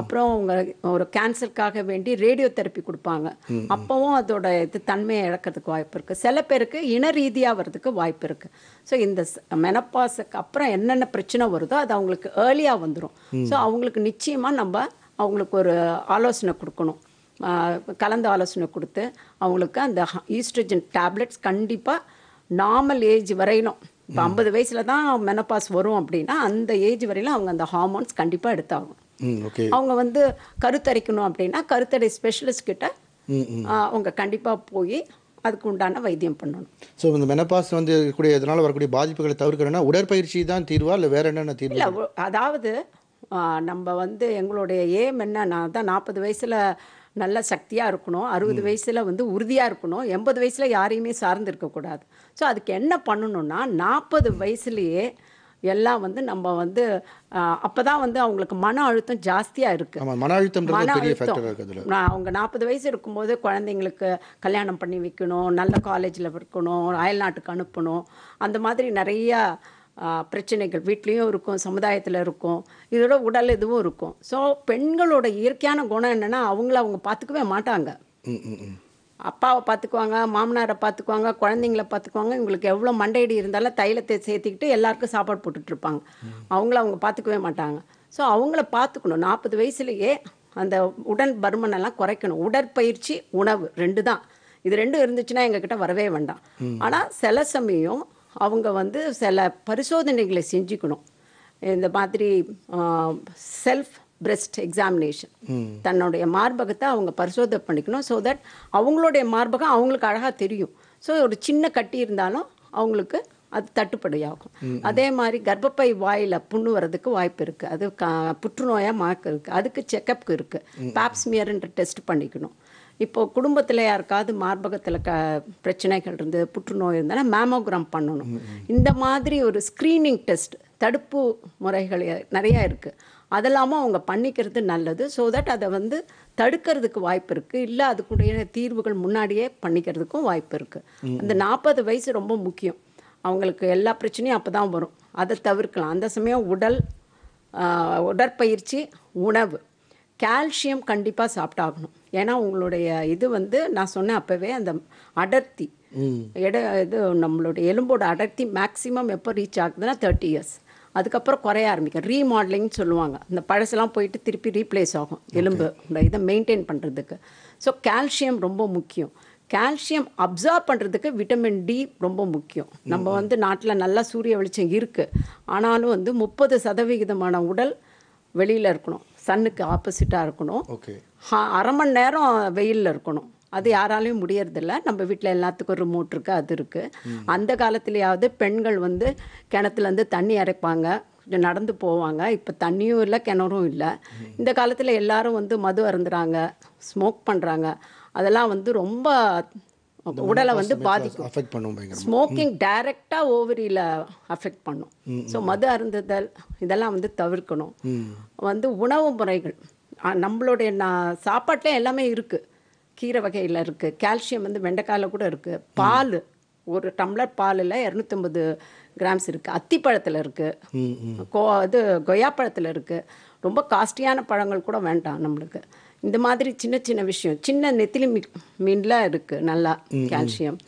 அப்புறம் அவங்க ஒரு கேன்சருக்காக வேண்டி ரேடியோ தெரப்பி கொடுப்பாங்க அப்பவும் அதோட இது தன்மையை இழக்கிறதுக்கு வாய்ப்பு இருக்கு சில பேருக்கு இன ரீதியாக வர்றதுக்கு வாய்ப்பு இருக்கு ஸோ இந்த மெனப்பாஸுக்கு அப்புறம் என்னென்ன பிரச்சனை வருதோ அது அவங்களுக்கு ஏர்லியாக வந்துடும் ஸோ அவங்களுக்கு நிச்சயமாக நம்ம அவங்களுக்கு ஒரு ஆலோசனை கொடுக்கணும் கலந்து ஆலோசனை கொடுத்து அவங்களுக்கு அந்த ஈஸ்ட்ரஜன் டேப்லெட்ஸ் கண்டிப்பாக நார்மல் ஏஜ் வரையிலும் இப்போ ஐம்பது வயசில் தான் மெனப்பாஸ் வரும் அப்படின்னா அந்த ஏஜ் வரையிலும் அவங்க அந்த ஹார்மோன்ஸ் கண்டிப்பாக எடுத்தாகும் அவங்க வந்து கருத்தரைக்கணும் அப்படின்னா கருத்தடை ஸ்பெஷலிஸ்ட் கிட்ட அவங்க கண்டிப்பாக போய் அதுக்கு உண்டான வைத்தியம் பண்ணணும் ஸோ இந்த மெனப்பாஸ் வந்து இருக்கக்கூடிய இதனால் வரக்கூடிய பாதிப்புகளை தவிர்க்கணும்னா உடற்பயிற்சி தான் தீர்வா இல்லை வேற என்னென்ன தீர்வு இல்லை அதாவது நம்ம வந்து எங்களுடைய ஏம் என்னன்னா தான் நாற்பது வயசில் நல்ல சக்தியாக இருக்கணும் அறுபது வயசில் வந்து உறுதியாக இருக்கணும் எண்பது வயசில் யாரையுமே சார்ந்து இருக்கக்கூடாது ஸோ அதுக்கு என்ன பண்ணணும்னா நாற்பது வயசுலேயே எல்லாம் வந்து நம்ம வந்து அப்போ தான் வந்து அவங்களுக்கு மன அழுத்தம் ஜாஸ்தியாக இருக்குது மன அழுத்தம் மன அழுத்தம் நான் அவங்க நாற்பது வயசு இருக்கும்போது குழந்தைங்களுக்கு கல்யாணம் பண்ணி வைக்கணும் நல்ல காலேஜில் இருக்கணும் அயல் நாட்டுக்கு அனுப்பணும் அந்த மாதிரி நிறையா பிரச்சனைகள் வீட்லேயும் இருக்கும் சமுதாயத்தில் இருக்கும் இதோட உடல் இதுவும் இருக்கும் ஸோ பெண்களோட இயற்கையான குணம் என்னென்னா அவங்கள அவங்க பார்த்துக்கவே மாட்டாங்க அப்பாவை பார்த்துக்குவாங்க மாமனாரை பார்த்துக்குவாங்க குழந்தைங்கள பார்த்துக்குவாங்க இவங்களுக்கு எவ்வளோ மண்டையடி இருந்தாலும் தைலத்தை சேர்த்திக்கிட்டு எல்லாருக்கும் சாப்பாடு போட்டுட்ருப்பாங்க அவங்கள அவங்க பார்த்துக்கவே மாட்டாங்க ஸோ அவங்கள பார்த்துக்கணும் நாற்பது வயசுலேயே அந்த உடல் பருமனெல்லாம் குறைக்கணும் உடற்பயிற்சி உணவு ரெண்டு தான் இது ரெண்டும் இருந்துச்சுன்னா எங்ககிட்ட வரவே வேண்டாம் ஆனால் சில சமயம் அவங்க வந்து சில பரிசோதனைகளை செஞ்சுக்கணும் இந்த மாதிரி செல்ஃப் பிரஸ்ட் எக்ஸாமினேஷன் hmm. தன்னுடைய மார்பகத்தை அவங்க பரிசோதனை பண்ணிக்கணும் ஸோ தட் அவங்களுடைய மார்பகம் அவங்களுக்கு அழகாக தெரியும் ஸோ ஒரு சின்ன கட்டி இருந்தாலும் அவங்களுக்கு அது தட்டுப்படியாகும் hmm, hmm. அதே மாதிரி கர்ப்பப்பை வாயில் புண்ணு வர்றதுக்கு வாய்ப்பு இருக்குது அது கா புற்றுநோயாக மார்க் இருக்குது அதுக்கு செக்கப்புக்கு இருக்குது பாப்ஸ்மியர்ன்ற டெஸ்ட் பண்ணிக்கணும் இப்போது குடும்பத்தில் யாருக்காவது மார்பகத்தில் க பிரச்சனைகள் இருந்து புற்றுநோய் இருந்தாலும் மேமோகிராம் பண்ணணும் இந்த மாதிரி ஒரு ஸ்க்ரீனிங் டெஸ்ட் தடுப்பு முறைகள் நிறையா இருக்குது அதெல்லாமும் அவங்க பண்ணிக்கிறது நல்லது ஸோ தட் அதை வந்து தடுக்கிறதுக்கு வாய்ப்பு இருக்குது இல்லை அதுக்குடைய தீர்வுகள் முன்னாடியே பண்ணிக்கிறதுக்கும் வாய்ப்பு இருக்குது அந்த நாற்பது வயசு ரொம்ப முக்கியம் அவங்களுக்கு எல்லா பிரச்சனையும் அப்போ தான் வரும் அதை தவிர்க்கலாம் அந்த சமயம் உடல் உடற்பயிற்சி உணவு கால்சியம் கண்டிப்பாக சாப்பிட்டாகணும் ஏன்னா உங்களுடைய இது வந்து நான் சொன்னேன் அப்போவே அந்த அடர்த்தி இட இது நம்மளுடைய எலும்போட அடர்த்தி மேக்ஸிமம் எப்போ ரீச் ஆகுதுன்னா தேர்ட்டி இயர்ஸ் அதுக்கப்புறம் குறைய ஆரம்பிக்கும் ரீமாடலிங்னு சொல்லுவாங்க இந்த பழசெல்லாம் போயிட்டு திருப்பி ரீப்ளேஸ் ஆகும் எலும்பு இந்த இதை மெயின்டைன் பண்ணுறதுக்கு ஸோ கால்சியம் ரொம்ப முக்கியம் கால்சியம் அப்சர்வ் பண்ணுறதுக்கு விட்டமின் டி ரொம்ப முக்கியம் நம்ம mm-hmm. வந்து நாட்டில் நல்லா சூரிய வெளிச்சம் இருக்குது ஆனாலும் வந்து முப்பது சதவிகிதமான உடல் வெளியில் இருக்கணும் சன்னுக்கு ஆப்போசிட்டாக இருக்கணும் அரை மணி நேரம் வெயிலில் இருக்கணும் அது யாராலையும் முடியறதில்ல நம்ம வீட்டில் எல்லாத்துக்கும் ரிமோட் இருக்குது அது இருக்குது அந்த காலத்துலேயாவது பெண்கள் வந்து கிணத்துலேருந்து தண்ணி இறைப்பாங்க நடந்து போவாங்க இப்போ தண்ணியும் இல்லை கிணறும் இல்லை இந்த காலத்தில் எல்லாரும் வந்து மது அருந்துறாங்க ஸ்மோக் பண்ணுறாங்க அதெல்லாம் வந்து ரொம்ப உடலை வந்து பாதிக்கும் ஸ்மோக்கிங் டைரெக்டாக ஓவரியில் அஃபெக்ட் பண்ணும் ஸோ மது அருந்துதல் இதெல்லாம் வந்து தவிர்க்கணும் வந்து உணவு முறைகள் நம்மளுடைய நான் சாப்பாட்டில் எல்லாமே இருக்குது கீரை வகையில் இருக்குது கால்சியம் வந்து வெண்டைக்காயில் கூட இருக்குது பால் ஒரு டம்ளர் பாலில் இரநூத்தம்பது கிராம்ஸ் இருக்குது அத்திப்பழத்தில் இருக்குது கோ இது கொய்யா பழத்தில் இருக்குது ரொம்ப காஸ்ட்லியான பழங்கள் கூட வேண்டாம் நம்மளுக்கு இந்த மாதிரி சின்ன சின்ன விஷயம் சின்ன நெத்திலி மீன் மீனில் இருக்குது நல்லா கால்சியம்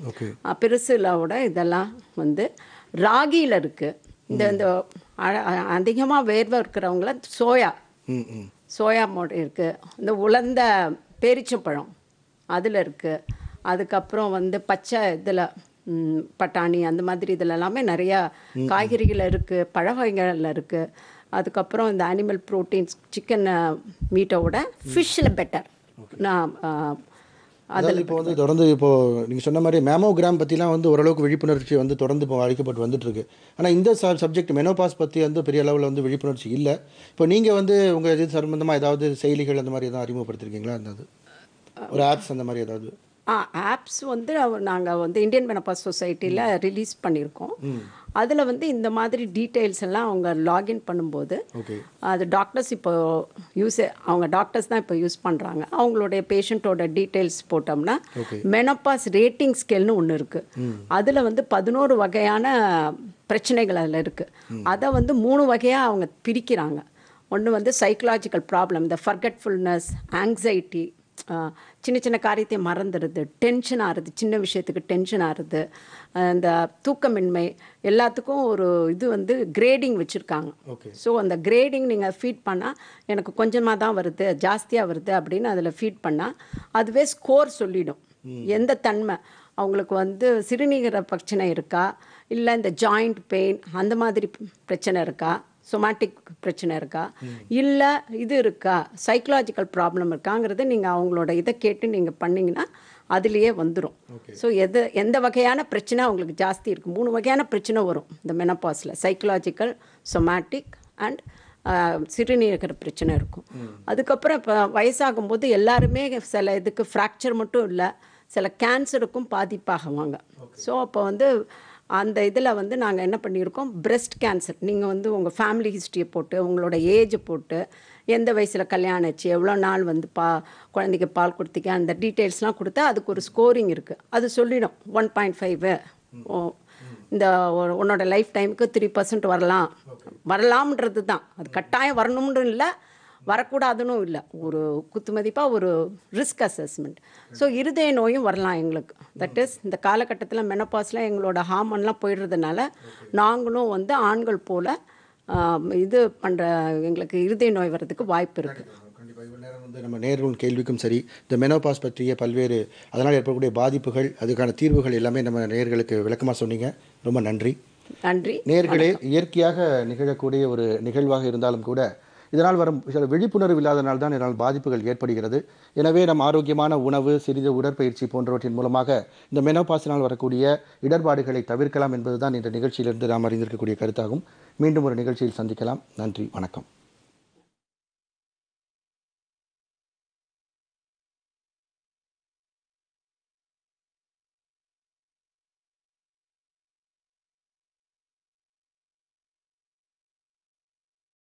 பெருசுலாவோட இதெல்லாம் வந்து ராகியில் இருக்குது இந்த இந்த அதிகமாக வேர்வை இருக்கிறவங்கள சோயா சோயா மோட்டை இருக்குது இந்த உலர்ந்த பேரிச்சம்பழம் அதில் இருக்குது அதுக்கப்புறம் வந்து பச்சை இதில் பட்டாணி அந்த மாதிரி இதில் எல்லாமே நிறையா காய்கறிகள் இருக்குது பழ வகைகளில் இருக்குது அதுக்கப்புறம் இந்த அனிமல் ப்ரோட்டீன்ஸ் சிக்கன் மீட்டோட ஃபிஷ்ஷில் பெட்டர் நான் அதில் இப்போ வந்து தொடர்ந்து இப்போது நீங்கள் சொன்ன மாதிரி மேமோகிராம் பற்றிலாம் வந்து ஓரளவுக்கு விழிப்புணர்ச்சி வந்து தொடர்ந்து இப்போ அழைக்கப்பட்டு வந்துட்டுருக்கு ஆனால் இந்த சப்ஜெக்ட் மெனோபாஸ் பற்றி வந்து பெரிய அளவில் வந்து விழிப்புணர்ச்சி இல்லை இப்போ நீங்கள் வந்து உங்கள் இது சம்பந்தமாக ஏதாவது செயலிகள் அந்த மாதிரி எதாவது அறிமுகப்படுத்திருக்கீங்களா அந்த ஒரு ஆப்ஸ் அந்த மாதிரி ஏதாவது ஆ ஆப்ஸ் வந்து அவர் நாங்கள் வந்து இந்தியன் மெனப்பா சொசைட்டியில் ரிலீஸ் பண்ணியிருக்கோம் அதில் வந்து இந்த மாதிரி டீட்டெயில்ஸ் எல்லாம் அவங்க லாகின் பண்ணும்போது அது டாக்டர்ஸ் இப்போ யூஸ் அவங்க டாக்டர்ஸ் தான் இப்போ யூஸ் பண்ணுறாங்க அவங்களுடைய பேஷண்ட்டோட டீட்டெயில்ஸ் போட்டோம்னா மெனப்பாஸ் ரேட்டிங் ஸ்கேல்னு ஒன்று இருக்குது அதில் வந்து பதினோரு வகையான பிரச்சனைகள் அதில் இருக்குது அதை வந்து மூணு வகையாக அவங்க பிரிக்கிறாங்க ஒன்று வந்து சைக்கலாஜிக்கல் ப்ராப்ளம் இந்த ஃபர்கட்ஃபுல்னஸ் ஆங்ஸைட்டி சின்ன சின்ன காரியத்தை மறந்துடுது டென்ஷன் ஆகுது சின்ன விஷயத்துக்கு டென்ஷன் ஆறுது அந்த தூக்கமின்மை எல்லாத்துக்கும் ஒரு இது வந்து கிரேடிங் வச்சுருக்காங்க ஸோ அந்த கிரேடிங் நீங்கள் ஃபீட் பண்ணால் எனக்கு கொஞ்சமாக தான் வருது ஜாஸ்தியாக வருது அப்படின்னு அதில் ஃபீட் பண்ணால் அதுவே ஸ்கோர் சொல்லிடும் எந்த தன்மை அவங்களுக்கு வந்து சிறுநீகர பிரச்சனை இருக்கா இல்லை இந்த ஜாயிண்ட் பெயின் அந்த மாதிரி பிரச்சனை இருக்கா சொமாட்டிக் பிரச்சனை இருக்கா இல்லை இது இருக்கா சைக்கலாஜிக்கல் ப்ராப்ளம் இருக்காங்கிறத நீங்கள் அவங்களோட இதை கேட்டு நீங்கள் பண்ணிங்கன்னா அதுலேயே வந்துடும் ஸோ எது எந்த வகையான பிரச்சனை அவங்களுக்கு ஜாஸ்தி இருக்குது மூணு வகையான பிரச்சனை வரும் இந்த மெனப்பாஸில் சைக்கலாஜிக்கல் சொமாட்டிக் அண்ட் சிறுநீரக பிரச்சனை இருக்கும் அதுக்கப்புறம் இப்போ வயசாகும்போது எல்லாருமே சில இதுக்கு ஃப்ராக்சர் மட்டும் இல்லை சில கேன்சருக்கும் பாதிப்பாகுவாங்க ஸோ அப்போ வந்து அந்த இதில் வந்து நாங்கள் என்ன பண்ணியிருக்கோம் பிரஸ்ட் கேன்சர் நீங்கள் வந்து உங்கள் ஃபேமிலி ஹிஸ்ட்ரியை போட்டு உங்களோட ஏஜை போட்டு எந்த வயசில் கல்யாணம் ஆச்சு எவ்வளோ நாள் வந்து பா குழந்தைக்கு பால் கொடுத்தீங்க அந்த டீட்டெயில்ஸ்லாம் கொடுத்தா அதுக்கு ஒரு ஸ்கோரிங் இருக்குது அது சொல்லிடும் ஒன் பாயிண்ட் ஃபைவு இந்த உன்னோட லைஃப் டைமுக்கு த்ரீ பர்சன்ட் வரலாம் வரலாம்ன்றது தான் அது கட்டாயம் வரணும்னு இல்லை வரக்கூடாதுன்னு இல்லை ஒரு குத்து மதிப்பாக ஒரு ரிஸ்க் அசஸ்மெண்ட் ஸோ இருதய நோயும் வரலாம் எங்களுக்கு தட் இஸ் இந்த காலகட்டத்தில் மெனப்பாஸில் எங்களோட ஹார்மோன்லாம் போயிடுறதுனால நாங்களும் வந்து ஆண்கள் போல் இது பண்ணுற எங்களுக்கு இருதய நோய் வர்றதுக்கு வாய்ப்பு இருக்குது வந்து நம்ம நேர்கள் கேள்விக்கும் சரி இந்த மெனோபாஸ் பற்றிய பல்வேறு அதனால் ஏற்படக்கூடிய பாதிப்புகள் அதுக்கான தீர்வுகள் எல்லாமே நம்ம நேர்களுக்கு விளக்கமாக சொன்னீங்க ரொம்ப நன்றி நன்றி நேர்களே இயற்கையாக நிகழக்கூடிய ஒரு நிகழ்வாக இருந்தாலும் கூட இதனால் வரும் சில விழிப்புணர்வு இல்லாதனால் தான் இதனால் பாதிப்புகள் ஏற்படுகிறது எனவே நம் ஆரோக்கியமான உணவு சிறிது உடற்பயிற்சி போன்றவற்றின் மூலமாக இந்த மெனோபாசினால் வரக்கூடிய இடர்பாடுகளை தவிர்க்கலாம் என்பதுதான் இந்த நிகழ்ச்சியிலிருந்து நாம் அறிந்திருக்கக்கூடிய கருத்தாகும் மீண்டும் ஒரு நிகழ்ச்சியில் சந்திக்கலாம் நன்றி வணக்கம்